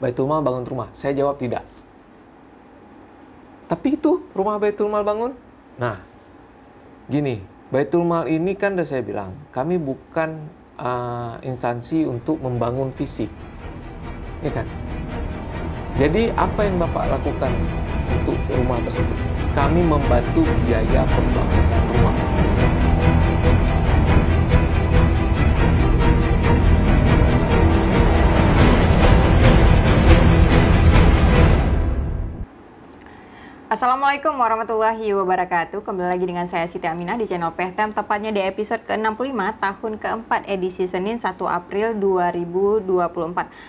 Baitul Mal bangun rumah? Saya jawab tidak. Tapi itu rumah Baitul Mal bangun. Nah, gini, Baitul Mal ini kan udah saya bilang, kami bukan uh, instansi untuk membangun fisik. Ya kan? Jadi apa yang Bapak lakukan untuk rumah tersebut? Kami membantu biaya pembangunan rumah. Assalamualaikum warahmatullahi wabarakatuh. Kembali lagi dengan saya Siti Aminah di channel Pehtem, tepatnya di episode ke-65 tahun keempat edisi Senin 1 April 2024.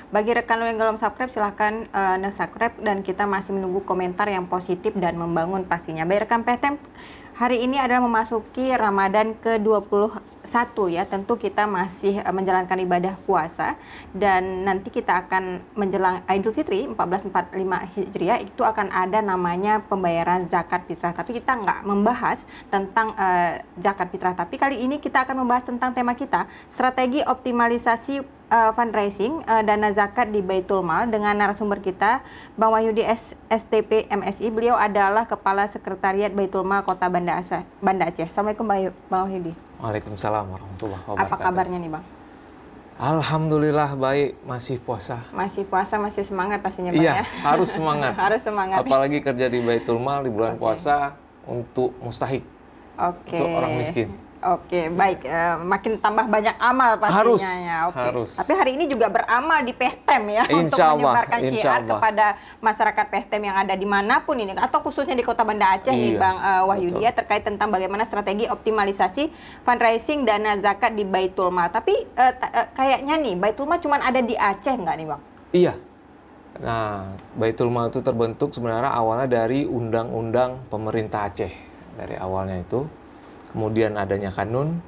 Bagi rekan lo yang belum subscribe, silahkan uh, subscribe dan kita masih menunggu komentar yang positif dan membangun pastinya. Bagi rekan Pehtem, Hari ini adalah memasuki Ramadan ke-21 ya. Tentu kita masih eh, menjalankan ibadah puasa dan nanti kita akan menjelang Idul Fitri 1445 Hijriah itu akan ada namanya pembayaran zakat fitrah. Tapi kita nggak membahas tentang uh, zakat fitrah. Tapi kali ini kita akan membahas tentang tema kita, strategi optimalisasi uh, fundraising uh, dana zakat di Baitul Mal dengan narasumber kita Bang Wahyudi S STP MSI. Beliau adalah Kepala Sekretariat Baitul Mal Kota Banda Aceh. Banda Aceh. Assalamualaikum Bang Wahyudi. Waalaikumsalam warahmatullahi wabarakatuh. Apa kabarnya nih Bang? Alhamdulillah baik, masih puasa. Masih puasa, masih semangat pastinya Bang iya, ya. harus semangat. harus semangat. Apalagi kerja di Baitul Mal di bulan okay. puasa untuk mustahik. Oke. Okay. Untuk orang miskin. Oke, baik. Uh, makin tambah banyak amal pastinya harus, ya. Oke. Harus. Tapi hari ini juga beramal di Pehtem ya Insya untuk menyebarkan Insya syiar Allah. kepada masyarakat Pehtem yang ada di dimanapun ini, atau khususnya di Kota Banda Aceh iya, nih, Bang uh, eh, Wahyudia betul. Ya, terkait tentang bagaimana strategi optimalisasi fundraising dana zakat di Baitul ma, Tapi uh, uh, kayaknya nih Baitul ma cuma ada di Aceh nggak nih, Bang? Iya. Nah, Baitul Mal itu terbentuk sebenarnya awalnya dari undang-undang pemerintah Aceh dari awalnya itu kemudian adanya kanun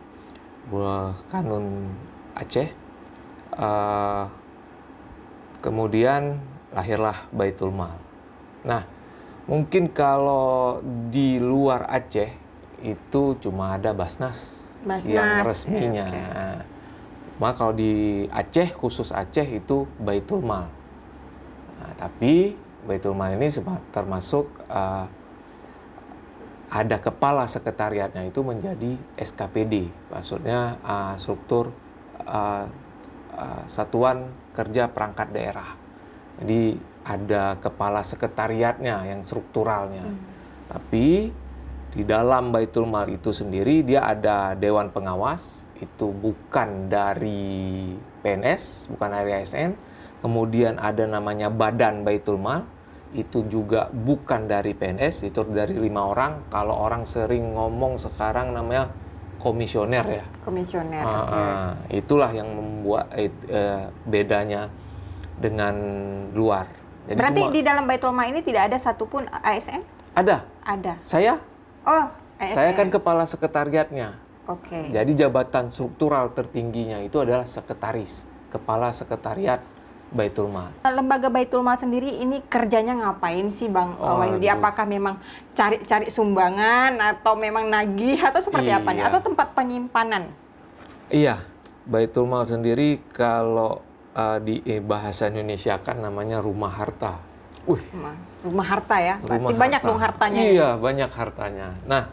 kanun Aceh uh, kemudian lahirlah Baitul Mal nah mungkin kalau di luar Aceh itu cuma ada Basnas, Basnas. yang ya, resminya ya, okay. maka kalau di Aceh khusus Aceh itu Baitul Mal nah, tapi Baitul Mal ini termasuk uh, ada kepala sekretariatnya itu menjadi SKPD, maksudnya uh, struktur uh, uh, satuan kerja perangkat daerah. Jadi ada kepala sekretariatnya yang strukturalnya. Hmm. Tapi di dalam Baitul Mal itu sendiri dia ada dewan pengawas itu bukan dari PNS, bukan dari ASN. Kemudian ada namanya Badan Baitul Mal itu juga bukan dari PNS, itu dari lima orang. Kalau orang sering ngomong sekarang namanya komisioner ya. Komisioner. Uh, uh, itulah yang membuat uh, bedanya dengan luar. Jadi Berarti cuma, di dalam Baitul Ma ini tidak ada satupun ASN? Ada. Ada. Saya? Oh, ASN. Saya kan kepala sekretariatnya. Oke. Okay. Jadi jabatan struktural tertingginya itu adalah sekretaris, kepala sekretariat Baitul Mal. Lembaga Baitul Mal sendiri ini kerjanya ngapain sih Bang oh, Wahyudi? Apakah memang cari-cari sumbangan atau memang nagih atau seperti iya. apa nih? Atau tempat penyimpanan? Iya, Baitul Mal sendiri kalau uh, di eh, bahasa Indonesia kan namanya rumah harta. Wih. Rumah, harta ya. Berarti rumah banyak dong hartanya. Iya, ya. banyak hartanya. Nah,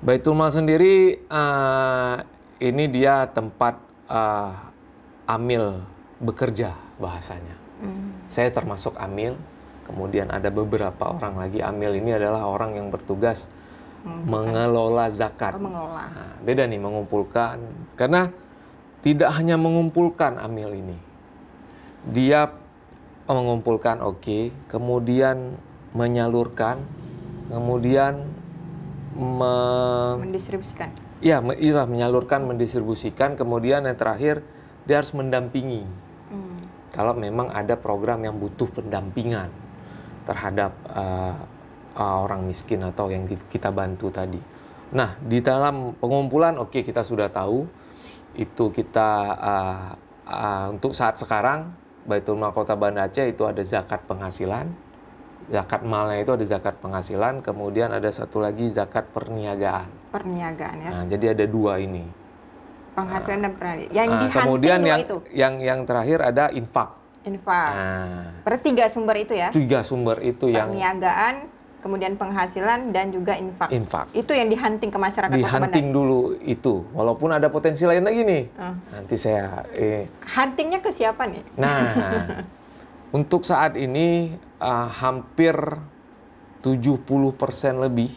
Baitul Mal sendiri uh, ini dia tempat uh, amil bekerja bahasanya. Mm. Saya termasuk amil, kemudian ada beberapa orang lagi amil ini adalah orang yang bertugas mm. mengelola zakat. Oh, mengelola. Nah, beda nih mengumpulkan karena tidak hanya mengumpulkan amil ini. Dia mengumpulkan oke, okay, kemudian menyalurkan, kemudian me mendistribusikan. Ya, iya, menyalurkan, mendistribusikan, kemudian yang terakhir dia harus mendampingi kalau memang ada program yang butuh pendampingan terhadap uh, uh, orang miskin atau yang kita bantu tadi. Nah, di dalam pengumpulan oke okay, kita sudah tahu itu kita uh, uh, untuk saat sekarang Baitul Mal Kota Banda Aceh itu ada zakat penghasilan. Zakat malnya itu ada zakat penghasilan, kemudian ada satu lagi zakat perniagaan. Perniagaan ya. Nah, jadi ada dua ini penghasilan dan peralihan. Yang nah, kemudian yang itu. yang yang terakhir ada infak. Infak. Nah, Berarti tiga sumber itu ya? Tiga sumber itu yang perniagaan, kemudian penghasilan dan juga infak. Infak. Itu yang dihunting ke masyarakat. Dihunting dulu itu, walaupun ada potensi lain lagi nih. Uh. Nanti saya. Eh. Huntingnya ke siapa nih? Nah, untuk saat ini uh, hampir 70% lebih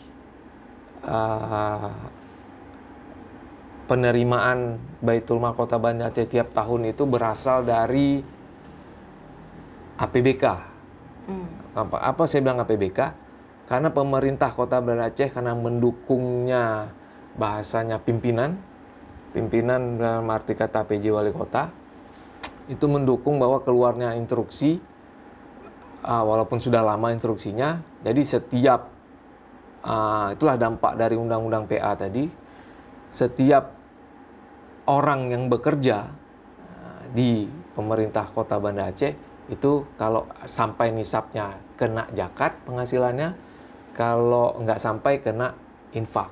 uh, penerimaan Baitul Mal Kota Banda tiap tahun itu berasal dari APBK. Hmm. Apa, apa saya bilang APBK? Karena pemerintah Kota Banda Aceh karena mendukungnya bahasanya pimpinan, pimpinan dalam arti kata PJ Wali Kota, itu mendukung bahwa keluarnya instruksi, uh, walaupun sudah lama instruksinya, jadi setiap, uh, itulah dampak dari Undang-Undang PA tadi, setiap orang yang bekerja eh, di pemerintah kota Banda Aceh itu kalau sampai nisabnya kena jakat penghasilannya, kalau nggak sampai kena infak.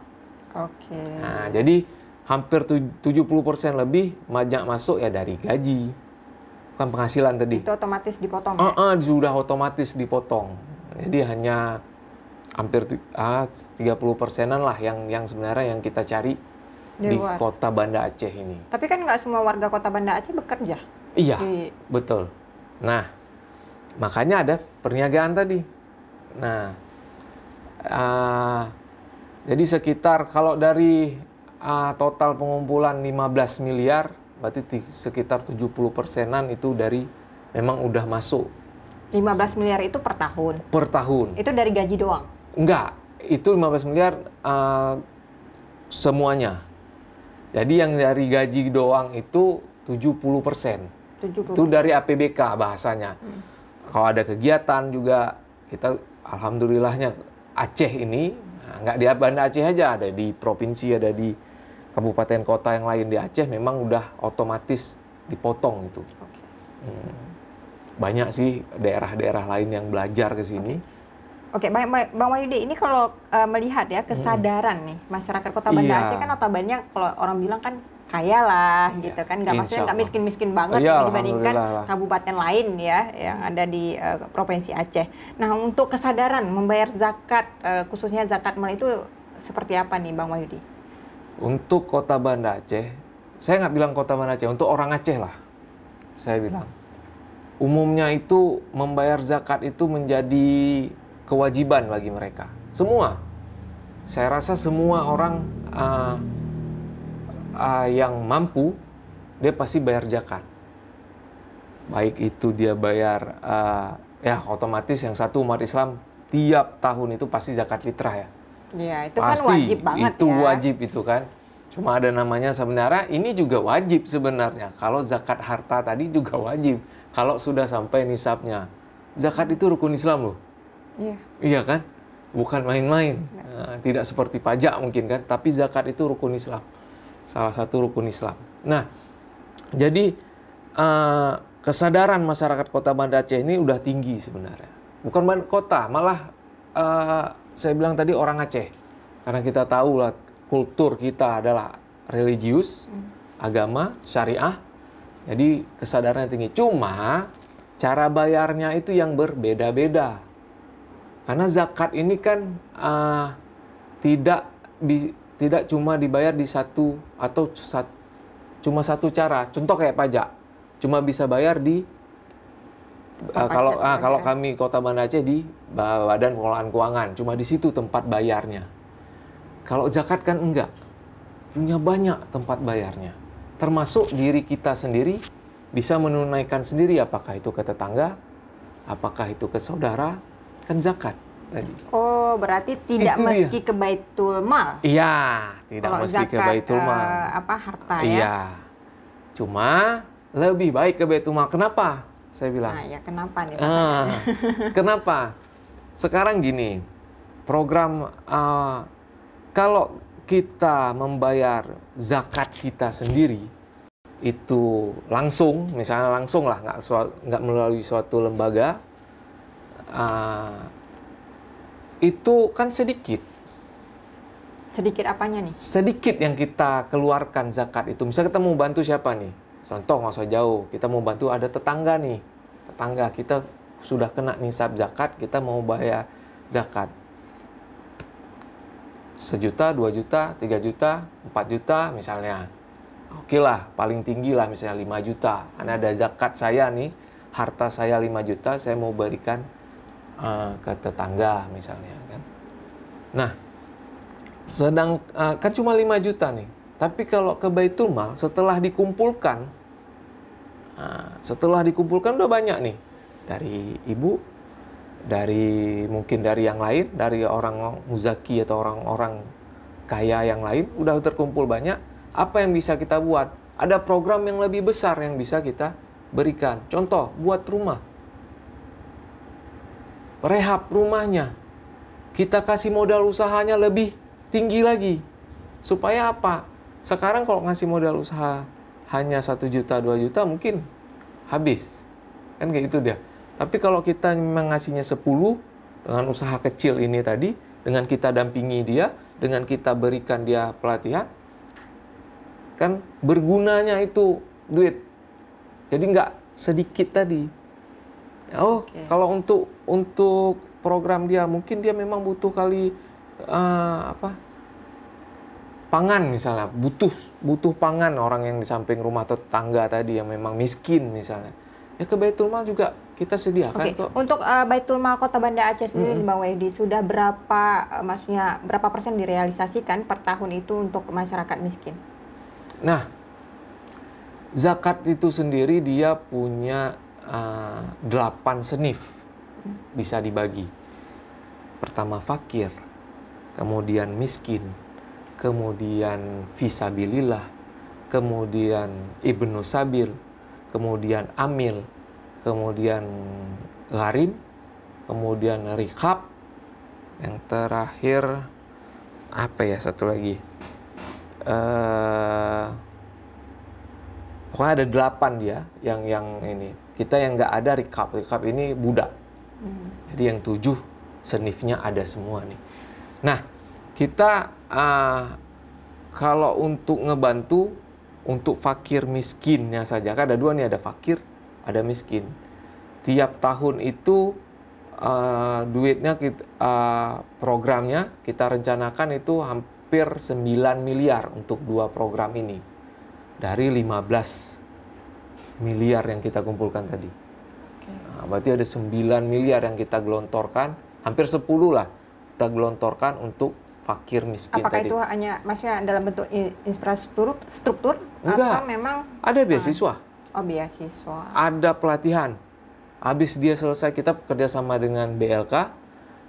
Oke. Okay. Nah, jadi hampir 70% lebih majak masuk ya dari gaji. Bukan penghasilan tadi. Itu otomatis dipotong. Uh -uh, ya? sudah otomatis dipotong. Jadi hanya hampir ah, 30 persenan lah yang yang sebenarnya yang kita cari di, di kota Banda Aceh ini. Tapi kan nggak semua warga kota Banda Aceh bekerja. Iya, di... betul. Nah, makanya ada perniagaan tadi. Nah, uh, jadi sekitar kalau dari uh, total pengumpulan 15 miliar, berarti sekitar 70 persenan itu dari memang udah masuk. 15 miliar itu per tahun? Per tahun. Itu dari gaji doang? Enggak, itu 15 miliar uh, semuanya jadi yang dari gaji doang itu 70 persen. Itu dari APBK bahasanya. Hmm. Kalau ada kegiatan juga kita alhamdulillahnya Aceh ini nah, nggak di Banda Aceh aja ada di provinsi ada di kabupaten kota yang lain di Aceh memang udah otomatis dipotong itu. Okay. Hmm. Banyak sih daerah-daerah lain yang belajar ke sini. Okay Oke, Bang, Bang Wahyudi, ini kalau uh, melihat ya kesadaran hmm. nih masyarakat Kota Banda yeah. Aceh kan notabene kalau orang bilang kan kaya lah yeah. gitu kan, nggak maksudnya nggak miskin-miskin banget iya, dibandingkan kabupaten lain ya yang ada di uh, provinsi Aceh. Nah, untuk kesadaran membayar zakat uh, khususnya zakat mal itu seperti apa nih, Bang Wahyudi? Untuk Kota Banda Aceh, saya nggak bilang Kota Banda Aceh, untuk orang Aceh lah, saya bilang. Umumnya itu membayar zakat itu menjadi kewajiban bagi mereka. Semua, saya rasa semua orang uh, uh, yang mampu dia pasti bayar zakat. Baik itu dia bayar uh, ya otomatis yang satu umat Islam tiap tahun itu pasti zakat fitrah ya. Iya, itu kan pasti, kan wajib banget itu ya. wajib itu kan. Cuma ada namanya sebenarnya ini juga wajib sebenarnya. Kalau zakat harta tadi juga wajib kalau sudah sampai nisabnya. Zakat itu rukun Islam loh. Iya. Iya kan? Bukan main-main. Nah, tidak seperti pajak mungkin kan, tapi zakat itu rukun Islam. Salah satu rukun Islam. Nah, jadi uh, kesadaran masyarakat Kota Banda Aceh ini udah tinggi sebenarnya. Bukan kota, malah uh, saya bilang tadi orang Aceh. Karena kita tahu lah kultur kita adalah religius, mm. agama, syariah. Jadi kesadarannya tinggi. Cuma cara bayarnya itu yang berbeda-beda. Karena zakat ini kan uh, tidak bi, tidak cuma dibayar di satu atau sat, cuma satu cara. Contoh kayak pajak, cuma bisa bayar di uh, kalau uh, kalau ya. kami Kota Banda Aceh di Badan Pengelolaan Keuangan, cuma di situ tempat bayarnya. Kalau zakat kan enggak. Punya banyak tempat bayarnya. Termasuk diri kita sendiri bisa menunaikan sendiri apakah itu ke tetangga, apakah itu ke saudara, kan zakat tadi. Oh, berarti tidak Itu mesti dia. ke Baitul Mal. Iya, tidak Kalau mesti zakat, ke Baitul Mal. Uh, apa harta ya? Iya. Cuma lebih baik ke Baitul Mal. Kenapa? Saya bilang. Nah, ya kenapa nih? Uh, kenapa? Sekarang gini, program uh, kalau kita membayar zakat kita sendiri itu langsung, misalnya langsung lah, nggak melalui suatu lembaga, uh, itu kan sedikit. Sedikit apanya nih? Sedikit yang kita keluarkan zakat itu. Misalnya kita mau bantu siapa nih? Contoh nggak usah jauh, kita mau bantu ada tetangga nih. Tetangga kita sudah kena nisab zakat, kita mau bayar zakat. Sejuta, dua juta, tiga juta, empat juta misalnya. Oke lah, paling tinggi lah misalnya lima juta. Karena ada zakat saya nih, harta saya lima juta, saya mau berikan uh, ke tetangga misalnya kan. Nah, sedang uh, kan cuma 5 juta nih. Tapi kalau ke Baitul Mal setelah dikumpulkan uh, setelah dikumpulkan udah banyak nih dari ibu dari mungkin dari yang lain, dari orang muzaki atau orang-orang kaya yang lain udah terkumpul banyak, apa yang bisa kita buat? Ada program yang lebih besar yang bisa kita berikan. Contoh, buat rumah rehab rumahnya. Kita kasih modal usahanya lebih tinggi lagi. Supaya apa? Sekarang kalau ngasih modal usaha hanya 1 juta, 2 juta mungkin habis. Kan kayak gitu dia. Tapi kalau kita memang ngasihnya 10 dengan usaha kecil ini tadi, dengan kita dampingi dia, dengan kita berikan dia pelatihan, kan bergunanya itu duit. Jadi nggak sedikit tadi, Oh, okay. kalau untuk untuk program dia mungkin dia memang butuh kali uh, apa? pangan misalnya, butuh butuh pangan orang yang di samping rumah tetangga tadi yang memang miskin misalnya. Ya ke Baitul Mal juga kita sediakan okay. kok. Untuk uh, Baitul Mal Kota Banda Aceh sendiri, mm -hmm. Bang Wedi, sudah berapa eh, maksudnya berapa persen direalisasikan per tahun itu untuk masyarakat miskin? Nah, zakat itu sendiri dia punya Eh, delapan uh, senif bisa dibagi. Pertama fakir, kemudian miskin, kemudian visabilillah, kemudian ibnu sabil, kemudian amil, kemudian garim, kemudian rikab, yang terakhir apa ya satu lagi? Uh, pokoknya ada delapan dia yang yang ini kita yang nggak ada recap recap ini budak. hmm. jadi yang tujuh senifnya ada semua nih nah kita uh, kalau untuk ngebantu untuk fakir miskinnya saja kan ada dua nih ada fakir ada miskin tiap tahun itu uh, duitnya kita, uh, programnya kita rencanakan itu hampir 9 miliar untuk dua program ini dari 15 miliar yang kita kumpulkan tadi. Nah, berarti ada 9 miliar yang kita gelontorkan, hampir 10 lah kita gelontorkan untuk fakir miskin Apakah tadi. itu hanya maksudnya dalam bentuk infrastruktur struktur Enggak. atau memang ada ah. beasiswa? Oh, beasiswa. Ada pelatihan. Habis dia selesai kita kerja sama dengan BLK,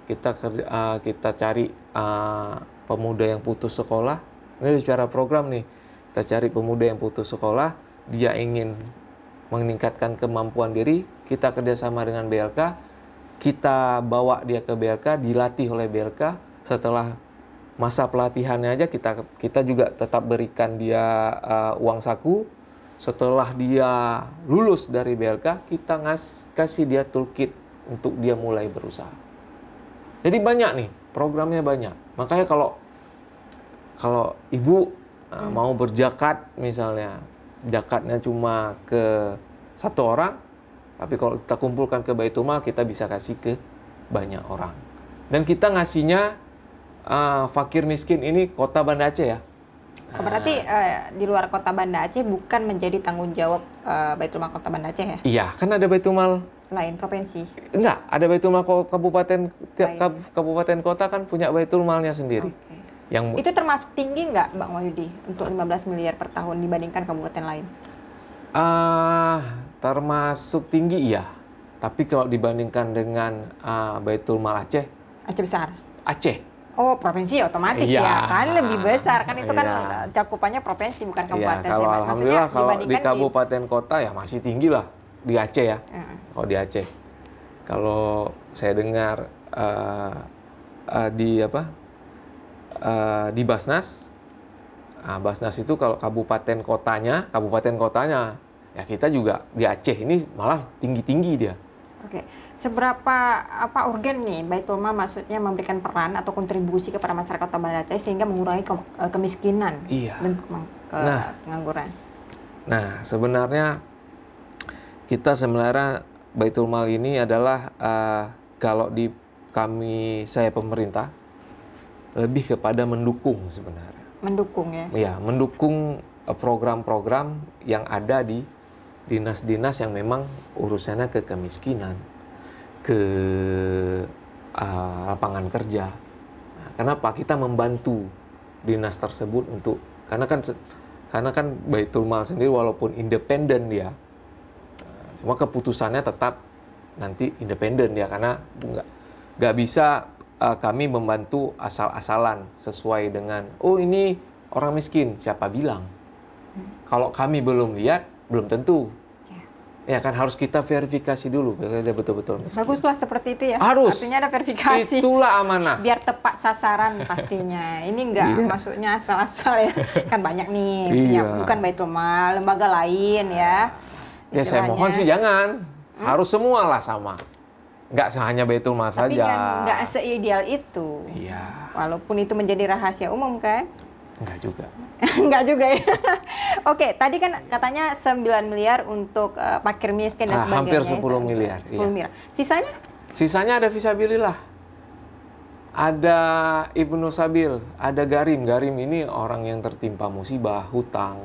kita kerja, ah, kita cari ah, pemuda yang putus sekolah. Ini secara program nih. Kita cari pemuda yang putus sekolah, dia ingin meningkatkan kemampuan diri, kita kerjasama dengan BLK, kita bawa dia ke BLK, dilatih oleh BLK, setelah masa pelatihannya aja kita kita juga tetap berikan dia uh, uang saku. Setelah dia lulus dari BLK, kita ngas kasih dia toolkit untuk dia mulai berusaha. Jadi banyak nih programnya banyak. Makanya kalau kalau ibu eh, hmm. mau berjakat misalnya, zakatnya cuma ke satu orang, tapi kalau kita kumpulkan ke Baitul Mal, kita bisa kasih ke banyak orang. Dan kita ngasihnya uh, fakir miskin ini kota Banda Aceh ya. Oh, Berarti uh, di luar kota Banda Aceh bukan menjadi tanggung jawab uh, Baitul Mal kota Banda Aceh ya? Iya, kan ada Baitul Mal lain provinsi. Enggak, ada Baitul Mal kabupaten kabupaten kota kan punya Baitul Malnya sendiri. Okay yang itu termasuk tinggi nggak Mbak Wahyudi untuk 15 miliar per tahun dibandingkan kabupaten lain? Uh, termasuk tinggi iya, tapi kalau dibandingkan dengan uh, Baitul Mal Aceh, Aceh besar. Aceh. Oh, provinsi otomatis iya. ya kan lebih besar kan itu kan iya. kan cakupannya provinsi bukan iya, kabupaten. iya, kalau alhamdulillah kalau di kabupaten di... kota ya masih tinggi lah di Aceh ya. Oh Kalau di Aceh, kalau saya dengar uh, uh, di apa Eh, di Basnas. Nah, Basnas itu kalau kabupaten kotanya, kabupaten kotanya ya kita juga di Aceh ini malah tinggi-tinggi dia. Oke. Seberapa apa urgen nih Baitul Mal maksudnya memberikan peran atau kontribusi kepada masyarakat Kota Banda Aceh sehingga mengurangi ke, eh, kemiskinan iya. dan ke, ke nah, pengangguran. Nah, sebenarnya kita sebenarnya Baitul Mal ini adalah uh, kalau di kami saya pemerintah lebih kepada mendukung sebenarnya. Mendukung ya? Iya, mendukung eh, program-program yang ada di dinas-dinas yang memang urusannya ke kemiskinan, ke uh, lapangan kerja. Nah, kenapa kita membantu dinas tersebut untuk karena kan karena kan Baitul Mal sendiri walaupun independen dia, eh, cuma keputusannya tetap nanti independen ya karena nggak nggak bisa uh, kami membantu asal-asalan sesuai dengan oh ini orang miskin siapa bilang hmm. kalau kami belum lihat belum tentu ya. ya kan harus kita verifikasi dulu dia betul-betul miskin. baguslah seperti itu ya harus artinya ada verifikasi itulah amanah biar tepat sasaran pastinya ini enggak yeah. maksudnya asal-asal ya kan banyak nih punya, iya. bukan baitul mal lembaga lain ya ya saya mohon sih jangan hmm. harus semualah sama nggak hanya Baitul mas Tapi saja. Tapi nggak seideal itu. Iya. Walaupun itu menjadi rahasia umum kan? Nggak juga. nggak juga ya. Oke, tadi kan katanya 9 miliar untuk uh, parkir miskin dan ah, sebagainya. Hampir 10 miliar. 10 iya. miliar. Sisanya? Sisanya ada visabilillah. Ada Ibnu Sabil, ada Garim. Garim ini orang yang tertimpa musibah, hutang,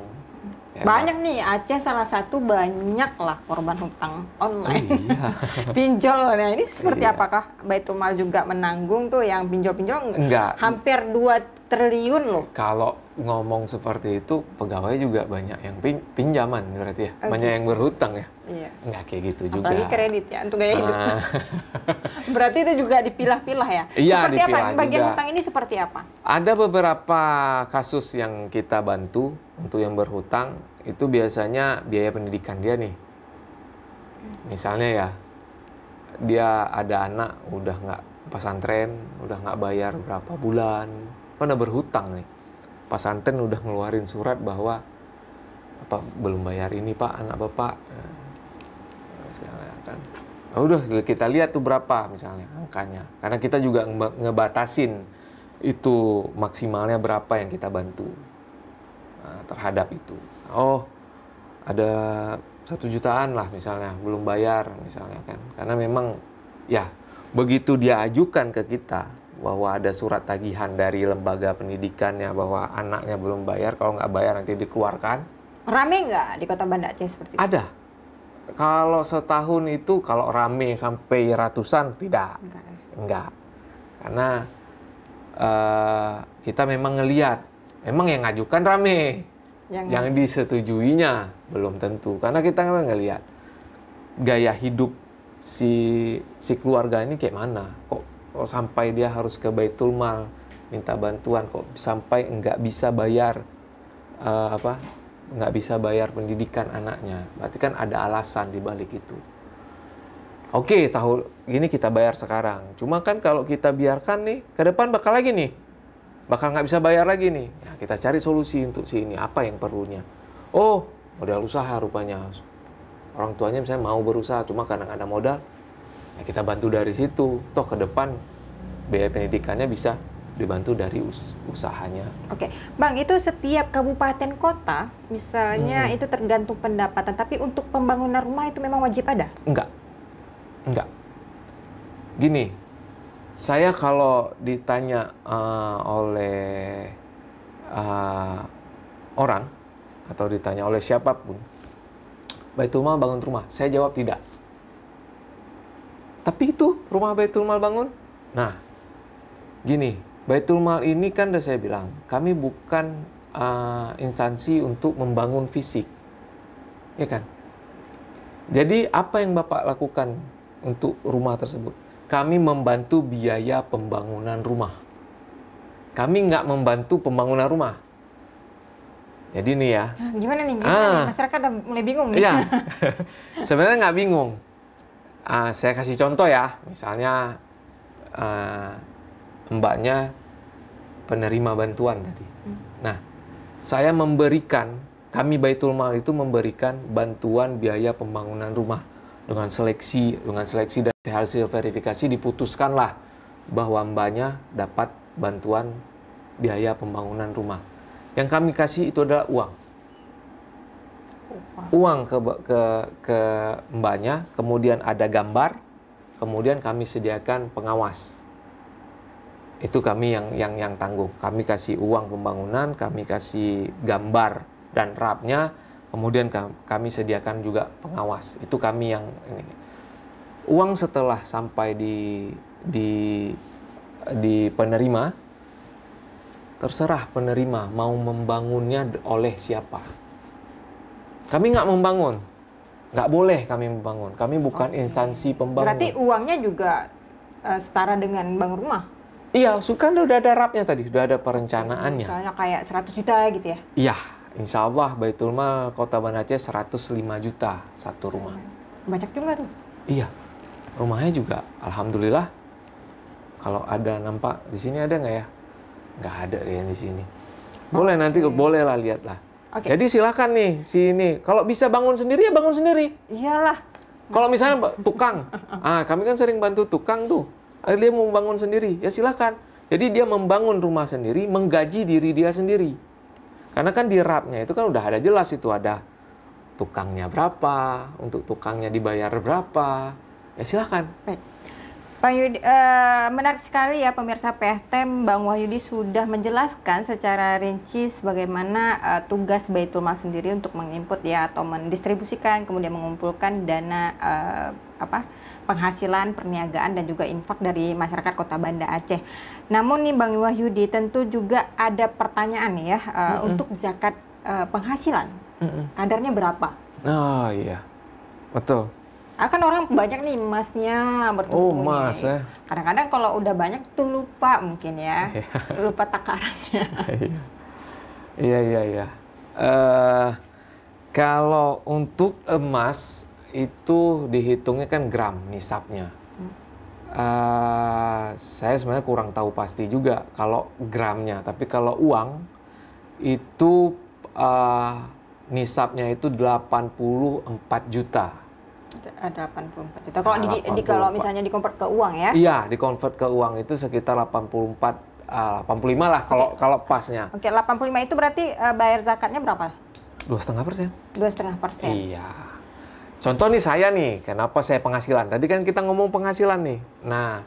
banyak nih Aceh salah satu banyak lah korban hutang online. Oh, iya. pinjol. Nah, ini seperti iya. apakah Baitul Mal juga menanggung tuh yang pinjol-pinjol enggak? Hampir 2 triliun loh. Kalau ngomong seperti itu pegawai juga banyak yang pin pinjaman berarti ya. Okay. Banyak yang berhutang ya. Iya. Nggak kayak gitu juga. Apalagi kredit ya untuk gaya hidup. Ah. Berarti itu juga dipilah-pilah ya. Iya, seperti dipilah apa? Bagian juga. hutang ini seperti apa? Ada beberapa kasus yang kita bantu untuk yang berhutang itu biasanya biaya pendidikan dia nih. Misalnya ya dia ada anak udah nggak pesantren, udah nggak bayar berapa bulan, mana berhutang nih. Pesantren udah ngeluarin surat bahwa apa belum bayar ini pak anak bapak misalnya kan oh, udah kita lihat tuh berapa misalnya angkanya karena kita juga ngebatasin itu maksimalnya berapa yang kita bantu nah, terhadap itu oh ada satu jutaan lah misalnya belum bayar misalnya kan karena memang ya begitu dia ajukan ke kita bahwa ada surat tagihan dari lembaga pendidikannya bahwa anaknya belum bayar kalau nggak bayar nanti dikeluarkan rame nggak di kota Banda Aceh seperti itu? ada kalau setahun itu kalau rame sampai ratusan tidak, enggak, enggak. karena uh, kita memang ngeliat, memang yang ngajukan rame, yang, yang disetujuinya belum tentu, karena kita memang ngeliat gaya hidup si si keluarga ini kayak mana, kok, kok sampai dia harus ke Baitul Mal minta bantuan, kok sampai enggak bisa bayar uh, apa nggak bisa bayar pendidikan anaknya. Berarti kan ada alasan di balik itu. Oke, tahun gini kita bayar sekarang. Cuma kan kalau kita biarkan nih, ke depan bakal lagi nih. Bakal nggak bisa bayar lagi nih. Ya, kita cari solusi untuk si ini. Apa yang perlunya? Oh, modal usaha rupanya. Orang tuanya misalnya mau berusaha, cuma karena nggak ada modal. Ya kita bantu dari situ. Toh ke depan biaya pendidikannya bisa dibantu dari us usahanya. Oke, okay. Bang, itu setiap kabupaten kota misalnya hmm. itu tergantung pendapatan, tapi untuk pembangunan rumah itu memang wajib ada? Enggak. Enggak. Gini, saya kalau ditanya uh, oleh uh, orang atau ditanya oleh siapapun, Baitul Mal bangun rumah, saya jawab tidak. Tapi itu rumah Baitul Mal bangun. Nah, gini, Baitul Mal ini kan udah saya bilang, kami bukan uh, instansi untuk membangun fisik. Ya kan? Jadi apa yang Bapak lakukan untuk rumah tersebut? Kami membantu biaya pembangunan rumah. Kami nggak membantu pembangunan rumah. Jadi nih ya. Ah, gimana nih? Gimana ah, nih? Masyarakat udah mulai bingung. Iya. Sebenarnya nggak bingung. Uh, saya kasih contoh ya. Misalnya uh, mbaknya penerima bantuan tadi. Hmm. Nah, saya memberikan, kami Baitul Mal itu memberikan bantuan biaya pembangunan rumah dengan seleksi, dengan seleksi dan hasil verifikasi diputuskanlah bahwa mbaknya dapat bantuan biaya pembangunan rumah. Yang kami kasih itu adalah uang. Uang ke, ke, ke mbaknya, kemudian ada gambar, kemudian kami sediakan pengawas itu kami yang yang yang tanggung. Kami kasih uang pembangunan, kami kasih gambar dan rapnya, kemudian kami sediakan juga pengawas. Itu kami yang ini. Uang setelah sampai di di di penerima terserah penerima mau membangunnya oleh siapa. Kami nggak membangun, nggak boleh kami membangun. Kami bukan oh. instansi pembangun. Berarti uangnya juga eh, setara dengan bank rumah? Iya, kan udah ada rapnya tadi, udah ada perencanaannya. Misalnya kayak 100 juta gitu ya? Iya, insya Allah Baitul Mal Kota Banda Aceh 105 juta satu rumah. Banyak juga tuh. Iya, rumahnya juga Alhamdulillah. Kalau ada nampak di sini ada nggak ya? Nggak ada ya di sini. Boleh nanti boleh lah lihat lah. Okay. Jadi silakan nih sini. Kalau bisa bangun sendiri ya bangun sendiri. Iyalah. Kalau misalnya tukang, ah kami kan sering bantu tukang tuh akhirnya dia membangun sendiri ya silahkan jadi dia membangun rumah sendiri menggaji diri dia sendiri karena kan di rapnya itu kan udah ada jelas itu ada tukangnya berapa untuk tukangnya dibayar berapa ya silahkan Baik. Pak Yudi, e, menarik sekali ya pemirsa PHT, Bang Wahyudi sudah menjelaskan secara rinci bagaimana e, eh, tugas Baitul Mal sendiri untuk menginput ya atau mendistribusikan, kemudian mengumpulkan dana e, apa penghasilan, perniagaan dan juga infak dari masyarakat Kota Banda Aceh. Namun nih Bang Wahyudi tentu juga ada pertanyaan nih ya uh, mm -mm. untuk zakat uh, penghasilan. Mm -mm. Kadarnya berapa? Oh iya. Betul. Akan orang banyak nih emasnya bertumbuh. Oh, emas ya. Kadang-kadang kalau udah banyak tuh lupa mungkin ya. Iya. lupa takarannya. Iya, iya, iya. kalau untuk emas itu dihitungnya kan gram nisabnya. Uh, saya sebenarnya kurang tahu pasti juga kalau gramnya, tapi kalau uang itu uh, nisabnya itu 84 juta. Ada 84 juta. Kalau di, di kalau misalnya di dikonvert ke uang ya? Iya, di dikonvert ke uang itu sekitar 84 Uh, 85 lah kalau okay. kalau pasnya. Oke, okay, 85 itu berarti uh, bayar zakatnya berapa? Dua setengah persen. Dua setengah persen. Iya. Contoh nih saya nih, kenapa saya penghasilan? Tadi kan kita ngomong penghasilan nih. Nah,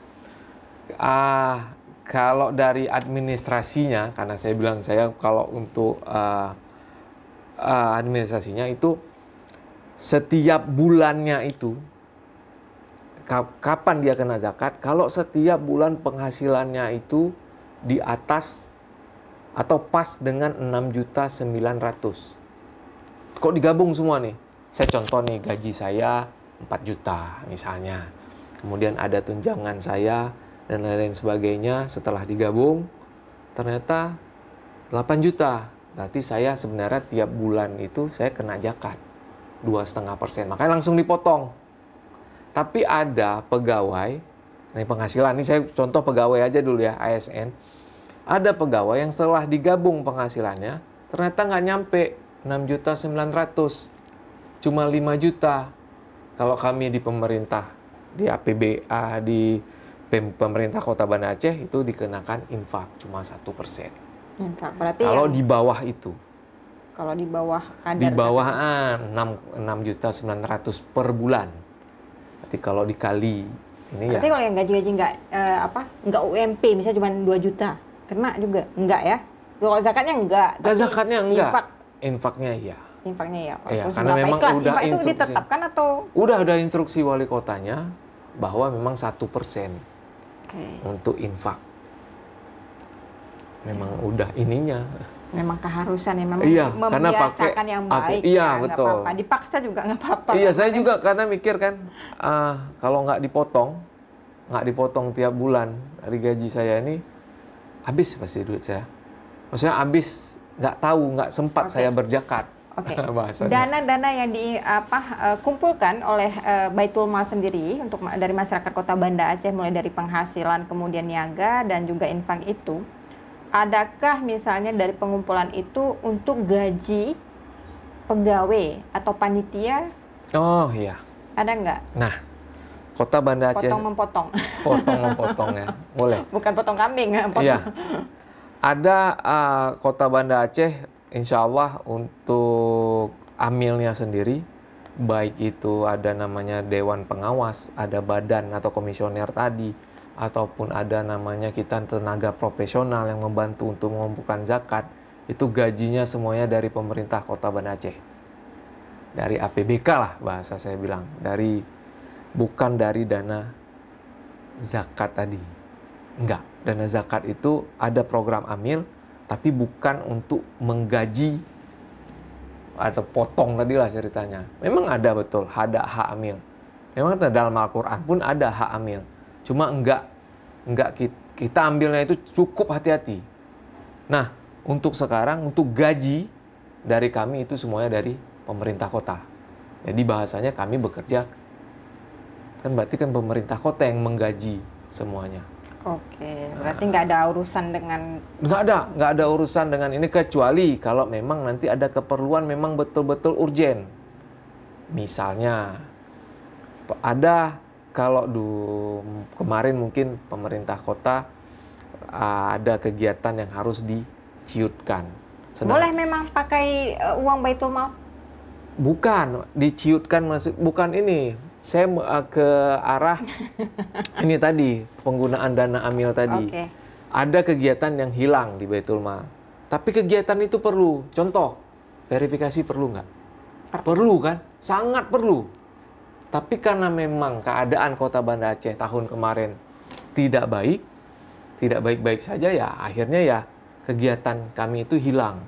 uh, kalau dari administrasinya, karena saya bilang saya kalau untuk uh, uh, administrasinya itu setiap bulannya itu kapan dia kena zakat? Kalau setiap bulan penghasilannya itu di atas atau pas dengan 6.900. Kok digabung semua nih? saya contoh nih gaji saya 4 juta misalnya. Kemudian ada tunjangan saya dan lain-lain sebagainya setelah digabung ternyata 8 juta. Berarti saya sebenarnya tiap bulan itu saya kena jakat dua setengah persen. Makanya langsung dipotong. Tapi ada pegawai, ini penghasilan, ini saya contoh pegawai aja dulu ya, ASN. Ada pegawai yang setelah digabung penghasilannya, ternyata nggak nyampe enam juta ratus cuma 5 juta. Kalau kami di pemerintah, di APBA, di pemerintah kota Banda Aceh itu dikenakan infak cuma satu persen. berarti kalau di bawah itu. Kalau di bawah kadar. Di kan? bawah ah, enam enam juta sembilan ratus per bulan. Berarti kalau dikali ini ya. berarti ya. kalau yang gaji-gaji nggak eh, apa nggak UMP misalnya cuma 2 juta kena juga nggak ya? Kalau zakatnya enggak. Gak zakatnya enggak. Infak. Infaknya ya infaknya ya Iya, karena memang iklan? udah Infak itu ditetapkan atau udah ada instruksi wali kotanya bahwa memang satu persen okay. untuk infak. Memang hmm. udah ininya. Memang keharusan ya, memang iya, karena pakai yang baik. Aku, iya ya, betul. Apa -apa. Dipaksa juga nggak apa-apa. Iya saya juga karena mikir kan uh, kalau nggak dipotong, nggak dipotong tiap bulan dari gaji saya ini habis pasti duit saya. Maksudnya habis nggak tahu nggak sempat okay. saya berjakat Oke. Okay. Dana-dana yang di apa uh, kumpulkan oleh uh, Baitul Mal sendiri untuk dari masyarakat Kota Banda Aceh mulai dari penghasilan kemudian niaga dan juga infak itu adakah misalnya dari pengumpulan itu untuk gaji pegawai atau panitia? Oh iya. Ada nggak? Nah, Kota Banda Aceh. Potong mempotong. Potong mempotong ya, boleh. Bukan potong kambing, potong. Iya. Ada uh, Kota Banda Aceh insya Allah untuk amilnya sendiri baik itu ada namanya dewan pengawas, ada badan atau komisioner tadi, ataupun ada namanya kita tenaga profesional yang membantu untuk mengumpulkan zakat, itu gajinya semuanya dari pemerintah Kota Banda Aceh. Dari APBK lah bahasa saya bilang, dari bukan dari dana zakat tadi. Enggak, dana zakat itu ada program amil, tapi bukan untuk menggaji atau potong tadi lah ceritanya. Memang ada betul, ada hak amil. Memang dalam Al-Quran pun ada hak amil. Cuma enggak, enggak kita, kita ambilnya itu cukup hati-hati. Nah, untuk sekarang, untuk gaji dari kami itu semuanya dari pemerintah kota. Jadi bahasanya kami bekerja, kan berarti kan pemerintah kota yang menggaji semuanya. Oke, berarti nggak ada urusan dengan nggak ada, nggak ada urusan dengan ini kecuali kalau memang nanti ada keperluan memang betul-betul urgent. Misalnya ada kalau du, kemarin mungkin pemerintah kota eh, ada kegiatan yang harus diciutkan. Sedang, Boleh memang pakai uh, uang baitul mal? Bukan, diciutkan masuk bukan ini, saya uh, ke arah ini tadi penggunaan dana amil tadi. Okay. Ada kegiatan yang hilang di Baitul Mal. Tapi kegiatan itu perlu. Contoh, verifikasi perlu nggak? Perlu. kan? Sangat perlu. Tapi karena memang keadaan kota Banda Aceh tahun kemarin tidak baik, tidak baik-baik saja ya akhirnya ya kegiatan kami itu hilang.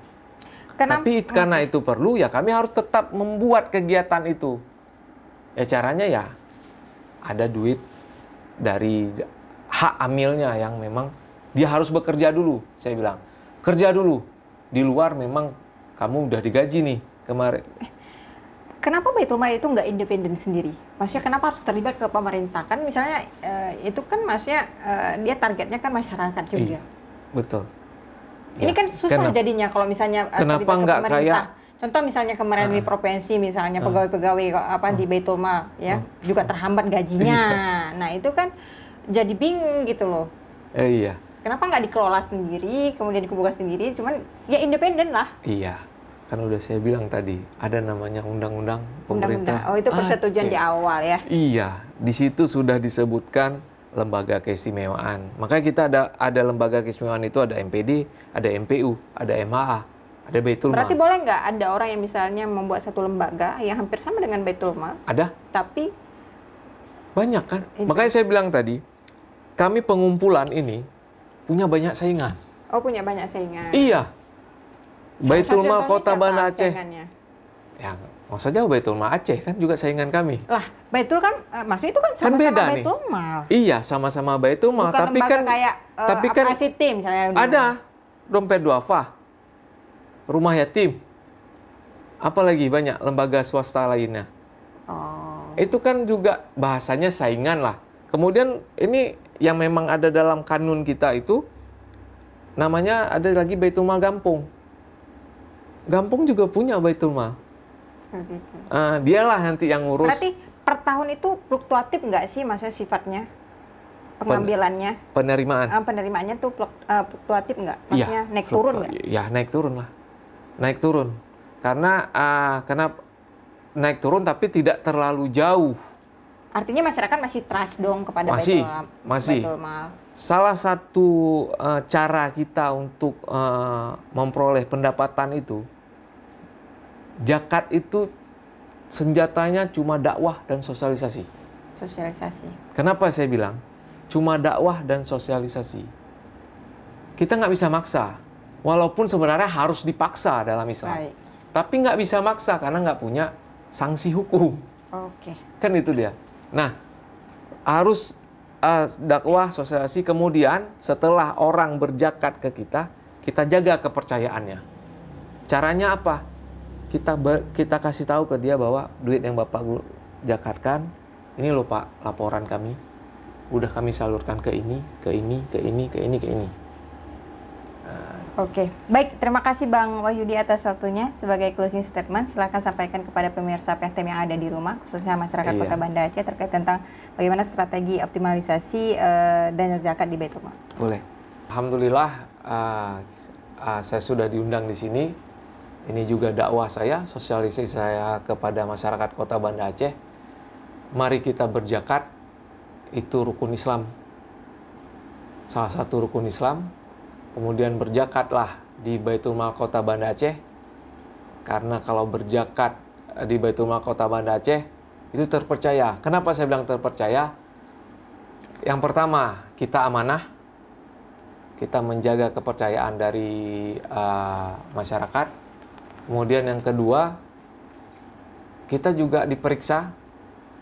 Kenapa? Tapi karena itu perlu ya kami harus tetap membuat kegiatan itu Ya caranya ya ada duit dari hak amilnya yang memang dia harus bekerja dulu. Saya bilang, kerja dulu. Di luar memang kamu udah digaji nih kemarin. Eh, kenapa Baitul Mal itu nggak independen sendiri? Maksudnya kenapa harus terlibat ke pemerintah? Kan misalnya eh, itu kan maksudnya eh, dia targetnya kan masyarakat juga. Iya, betul. Ini ya, kan susah kenapa, jadinya kalau misalnya eh, kenapa nggak kayak Contoh misalnya kemarin uh. di ah. provinsi misalnya ah. pegawai-pegawai uh. apa uh. di Baitulma ya uh. juga terhambat gajinya. Iya. Nah itu kan jadi bingung gitu loh. Eh, iya. Kenapa nggak dikelola sendiri, kemudian dikumpulkan sendiri? Cuman ya independen lah. Iya. Kan udah saya bilang tadi, ada namanya undang-undang pemerintah. Undang-undang. Oh, itu persetujuan Aceh. di awal ya. Iya, di situ sudah disebutkan lembaga keistimewaan. Makanya kita ada ada lembaga keistimewaan itu ada MPD, ada MPU, ada MHA. Ada Baitul Berarti boleh nggak ada orang yang misalnya membuat satu lembaga yang hampir sama dengan Baitul Mal? Ada. Tapi banyak kan? Itu. Makanya saya bilang tadi, kami pengumpulan ini punya banyak saingan. Oh, punya banyak saingan. Iya. Baitul Mal Kota Banda Aceh. Saingannya? Ya, Masa jauh Baitul Mal Aceh kan juga saingan kami. Lah, Baitul kan eh, masih itu kan, kan sama-sama kan beda Baitul Mal. Nih. Iya, sama-sama Baitul Mal, Bukan tapi kan kayak uh, tapi kan misalnya. Ada dompet duafa rumah yatim, apalagi banyak lembaga swasta lainnya. Oh. Itu kan juga bahasanya saingan lah. Kemudian ini yang memang ada dalam kanun kita itu namanya ada lagi Baitul Gampung. Gampung juga punya Baitul Mal. Oh, gitu. Uh, dialah nanti yang ngurus. Berarti per tahun itu fluktuatif nggak sih maksudnya sifatnya? pengambilannya penerimaan uh, penerimaannya tuh ah, fluktuatif nggak iya, maksudnya ya, naik turun nggak ya naik turun lah naik turun karena uh, ah, kenapa naik turun tapi tidak terlalu jauh. Artinya masyarakat masih trust dong kepada masih, Baitul, masih. Salah satu uh, cara kita untuk uh, memperoleh pendapatan itu, jakat itu senjatanya cuma dakwah dan sosialisasi. Sosialisasi. Kenapa saya bilang cuma dakwah dan sosialisasi? Kita nggak bisa maksa walaupun sebenarnya harus dipaksa dalam Islam. Baik. Tapi nggak bisa maksa karena nggak punya sanksi hukum. Oke. Kan itu dia. Nah, harus uh, dakwah sosialisasi kemudian setelah orang berjakat ke kita, kita jaga kepercayaannya. Caranya apa? Kita ber, kita kasih tahu ke dia bahwa duit yang Bapak jakatkan ini loh Pak laporan kami udah kami salurkan ke ini, ke ini, ke ini, ke ini. Ke ini. Oke, baik. Terima kasih Bang Wahyudi atas waktunya. Sebagai closing statement, silahkan sampaikan kepada pemirsa PTM yang ada di rumah, khususnya masyarakat iya. Kota Banda Aceh terkait tentang bagaimana strategi optimalisasi uh, eh, dan zakat di Baitul Boleh. Alhamdulillah, uh, uh, saya sudah diundang di sini. Ini juga dakwah saya, sosialisasi saya kepada masyarakat Kota Banda Aceh. Mari kita berjakat, itu rukun Islam. Salah satu rukun Islam, kemudian berjakatlah di Baitul Mal Kota Banda Aceh karena kalau berjakat eh, di Baitul Mal Kota Banda Aceh itu terpercaya. Kenapa saya bilang terpercaya? Yang pertama, kita amanah. Kita menjaga kepercayaan dari uh, masyarakat. Kemudian yang kedua, kita juga diperiksa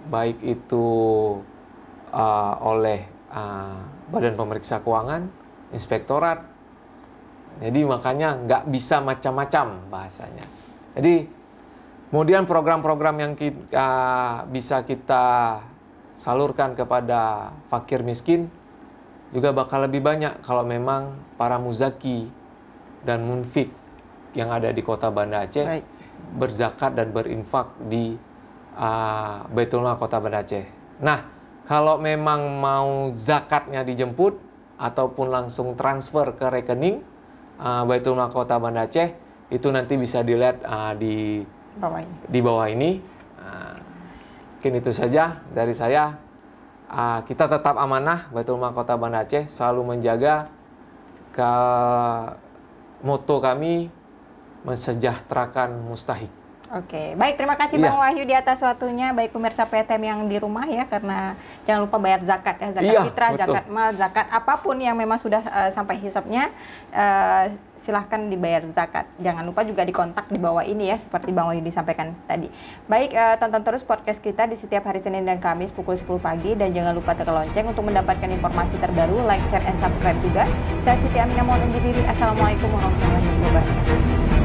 baik itu uh, oleh uh, Badan Pemeriksa Keuangan, Inspektorat, jadi makanya nggak bisa macam-macam bahasanya. Jadi kemudian program-program yang kita, ah, bisa kita salurkan kepada fakir miskin juga bakal lebih banyak kalau memang para muzaki dan munfik yang ada di kota Banda Aceh Baik. berzakat dan berinfak di uh, kota Banda Aceh. Nah, kalau memang mau zakatnya dijemput ataupun langsung transfer ke rekening, uh, Baitul Makota Banda Aceh itu nanti bisa dilihat uh, di bawah ini. Di bawah ini. Uh, mungkin itu saja dari saya. Uh, kita tetap amanah Baitul Makota Banda Aceh selalu menjaga ke moto kami mensejahterakan mustahik. Oke, baik terima kasih iya. Bang Wahyu di atas waktunya, baik pemirsa PTM yang di rumah ya, karena jangan lupa bayar zakat ya, zakat ya, fitrah, betul. zakat mal, zakat apapun yang memang sudah uh, sampai hisapnya, uh, silahkan dibayar zakat. Jangan lupa juga dikontak di bawah ini ya, seperti Bang Wahyu disampaikan tadi. Baik, uh, tonton terus podcast kita di setiap hari Senin dan Kamis pukul 10 pagi, dan jangan lupa tekan lonceng untuk mendapatkan informasi terbaru, like, share, and subscribe juga. Saya Siti Aminah mohon undur diri. Assalamualaikum warahmatullahi wabarakatuh.